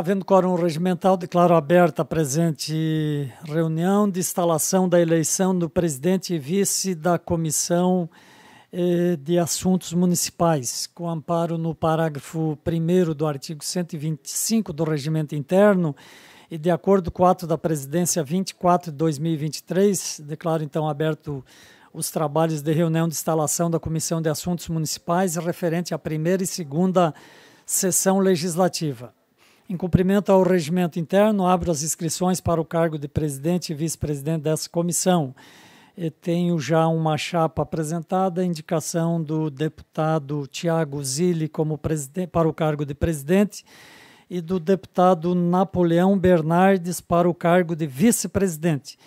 Havendo quórum regimental, declaro aberta a presente reunião de instalação da eleição do presidente e vice da Comissão eh, de Assuntos Municipais, com amparo no parágrafo 1 do artigo 125 do Regimento Interno e de acordo com o ato da Presidência 24 de 2023, declaro então aberto os trabalhos de reunião de instalação da Comissão de Assuntos Municipais referente à primeira e segunda sessão legislativa. Em cumprimento ao regimento interno, abro as inscrições para o cargo de presidente e vice-presidente dessa comissão. Eu tenho já uma chapa apresentada, indicação do deputado Tiago Zilli como presidente, para o cargo de presidente e do deputado Napoleão Bernardes para o cargo de vice-presidente.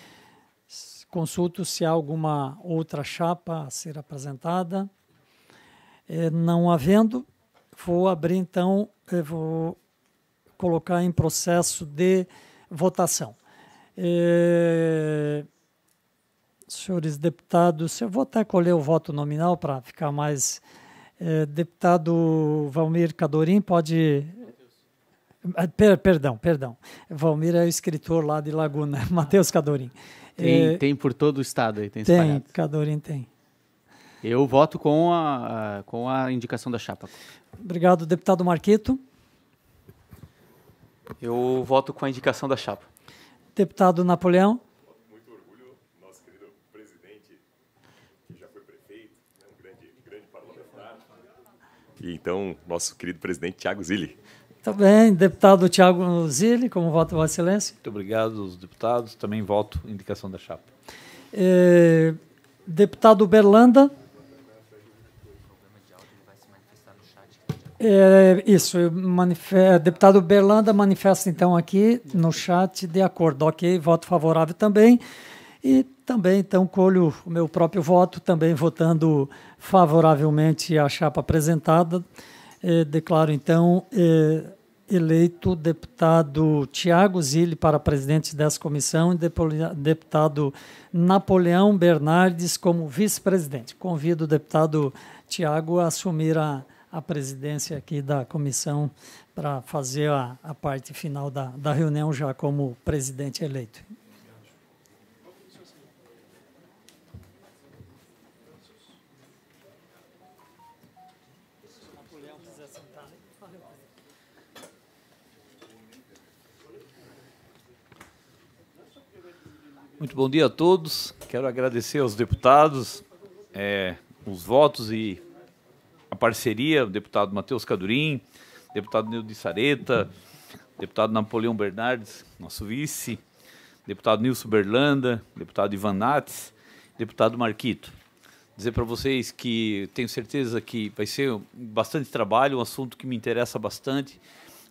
Consulto se há alguma outra chapa a ser apresentada. É, não havendo, vou abrir então, eh, vou colocar em processo de votação. É, senhores deputados, eu vou até colher o voto nominal para ficar mais. É, deputado Valmir Cadorim, pode. É, per, perdão, perdão. Valmir é o escritor lá de Laguna, Matheus Cadorim. Tem, é, tem por todo o estado aí, tem, tem espalhado. Tem, Cadorim tem. Eu voto com a, com a indicação da chapa. Obrigado, deputado Marquito. Eu voto com a indicação da chapa. Deputado Napoleão. Muito orgulho, nosso querido presidente, que já foi prefeito, né, um grande, grande parlamentar. E então, nosso querido presidente Tiago Zilli. Também, tá deputado Tiago Zilli, como voto, Vossa Excelência? Muito obrigado aos deputados, também voto indicação da chapa. É, deputado Berlanda. É, isso, é, deputado Berlanda manifesta então aqui no chat de acordo, ok, voto favorável também. E também, então, colho o meu próprio voto, também votando favoravelmente a chapa apresentada. É, declaro, então, é, eleito deputado Tiago Zilli para presidente dessa comissão e deputado Napoleão Bernardes como vice-presidente. Convido o deputado Tiago a assumir a a presidência aqui da comissão para fazer a, a parte final da, da reunião já como presidente eleito. Muito bom dia a todos. Quero agradecer aos deputados é, os votos e a parceria, o deputado Matheus Cadurim, deputado Nildo de Sareta, deputado Napoleão Bernardes, nosso vice, deputado Nilson Berlanda, deputado Ivan Nates, deputado Marquito. Dizer para vocês que tenho certeza que vai ser bastante trabalho, um assunto que me interessa bastante,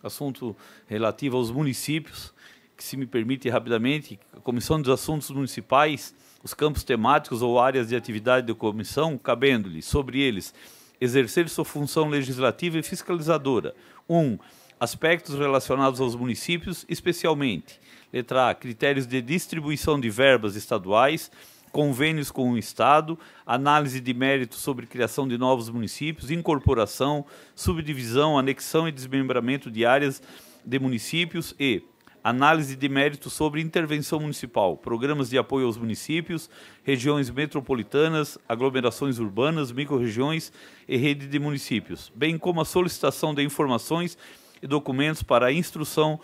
assunto relativo aos municípios, que se me permite rapidamente, a Comissão dos Assuntos Municipais, os campos temáticos ou áreas de atividade da comissão, cabendo-lhe sobre eles exercer sua função legislativa e fiscalizadora. 1. Um, aspectos relacionados aos municípios, especialmente. Letra A. Critérios de distribuição de verbas estaduais, convênios com o Estado, análise de mérito sobre criação de novos municípios, incorporação, subdivisão, anexão e desmembramento de áreas de municípios e análise de mérito sobre intervenção municipal, programas de apoio aos municípios, regiões metropolitanas, aglomerações urbanas, microrregiões e rede de municípios, bem como a solicitação de informações e documentos para a instrução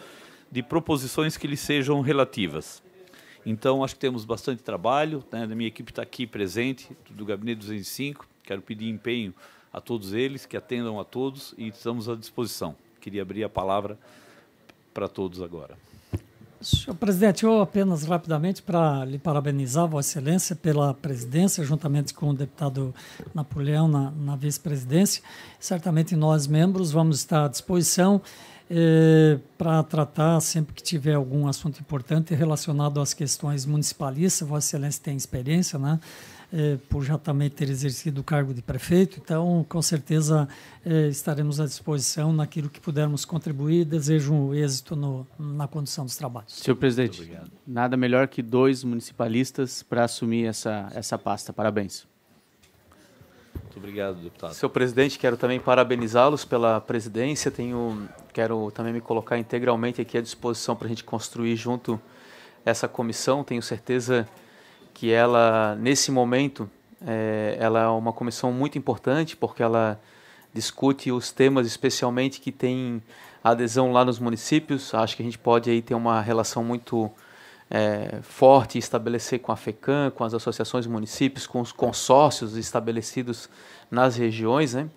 de proposições que lhe sejam relativas. Então, acho que temos bastante trabalho, né? a minha equipe está aqui presente, do Gabinete 205, quero pedir empenho a todos eles, que atendam a todos e estamos à disposição. Queria abrir a palavra para todos agora. Senhor presidente, eu apenas rapidamente para lhe parabenizar, Vossa Excelência, pela presidência, juntamente com o deputado Napoleão na, na vice-presidência. Certamente nós, membros, vamos estar à disposição eh, para tratar sempre que tiver algum assunto importante relacionado às questões municipalistas. Vossa Excelência tem experiência, né? Eh, por já também ter exercido o cargo de prefeito. Então, com certeza, eh, estaremos à disposição naquilo que pudermos contribuir. Desejo um êxito no, na condução dos trabalhos. Senhor presidente, nada melhor que dois municipalistas para assumir essa, essa pasta. Parabéns. Muito obrigado, deputado. Senhor presidente, quero também parabenizá-los pela presidência. Tenho, quero também me colocar integralmente aqui à disposição para a gente construir junto essa comissão. Tenho certeza que que ela, nesse momento, é, ela é uma comissão muito importante, porque ela discute os temas especialmente que tem adesão lá nos municípios. Acho que a gente pode aí ter uma relação muito é, forte estabelecer com a FECAM, com as associações municípios, com os consórcios estabelecidos nas regiões, né?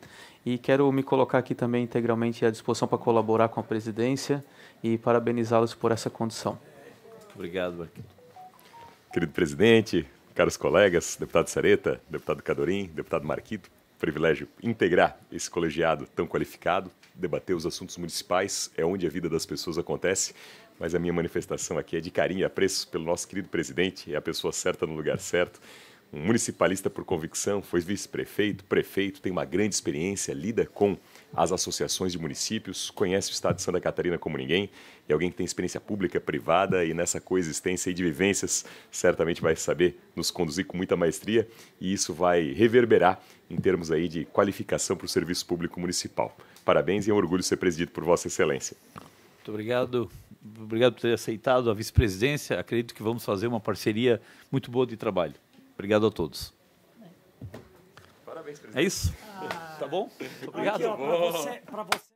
E quero me colocar aqui também integralmente à disposição para colaborar com a presidência e parabenizá-los por essa condição. Obrigado, Marquinhos querido presidente, caros colegas, deputado Sareta, deputado Cadorim, deputado Marquito. Privilégio integrar esse colegiado tão qualificado, debater os assuntos municipais, é onde a vida das pessoas acontece. Mas a minha manifestação aqui é de carinho e apreço pelo nosso querido presidente, é a pessoa certa no lugar certo um municipalista por convicção, foi vice-prefeito, prefeito, tem uma grande experiência, lida com as associações de municípios, conhece o estado de Santa Catarina como ninguém, e alguém que tem experiência pública, privada e nessa coexistência e de vivências, certamente vai saber nos conduzir com muita maestria, e isso vai reverberar em termos aí de qualificação para o serviço público municipal. Parabéns e é um orgulho ser presidido por Vossa Excelência. Muito obrigado. Obrigado por ter aceitado a vice-presidência. Acredito que vamos fazer uma parceria muito boa de trabalho. Obrigado a todos. Parabéns, presidente. É isso? Ah. Tá bom? obrigado. Para você...